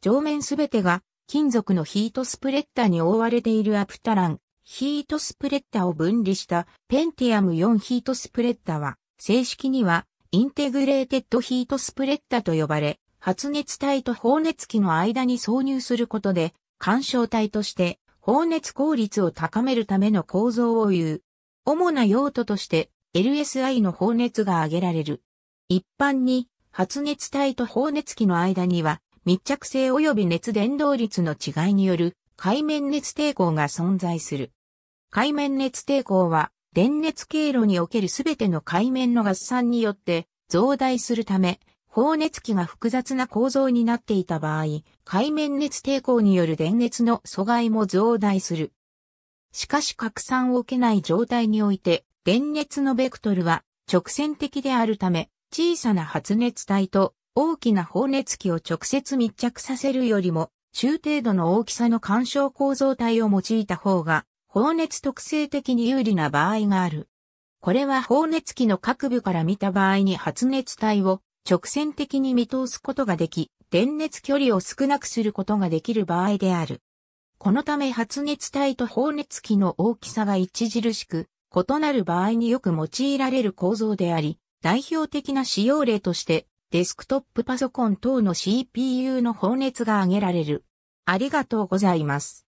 上面すべてが金属のヒートスプレッダに覆われているアプタラン、ヒートスプレッダを分離したペンティアム4ヒートスプレッダは、正式にはインテグレーテッドヒートスプレッダと呼ばれ、発熱体と放熱器の間に挿入することで、干渉体として放熱効率を高めるための構造を言う。主な用途として LSI の放熱が挙げられる。一般に発熱体と放熱器の間には密着性及び熱伝導率の違いによる海面熱抵抗が存在する。海面熱抵抗は電熱経路におけるすべての海面の合算によって増大するため、放熱器が複雑な構造になっていた場合、海面熱抵抗による電熱の阻害も増大する。しかし拡散を受けない状態において、電熱のベクトルは直線的であるため、小さな発熱体と大きな放熱器を直接密着させるよりも、中程度の大きさの干渉構造体を用いた方が、放熱特性的に有利な場合がある。これは放熱器の各部から見た場合に発熱体を直線的に見通すことができ、電熱距離を少なくすることができる場合である。このため発熱体と放熱器の大きさが著しく異なる場合によく用いられる構造であり、代表的な使用例としてデスクトップパソコン等の CPU の放熱が上げられる。ありがとうございます。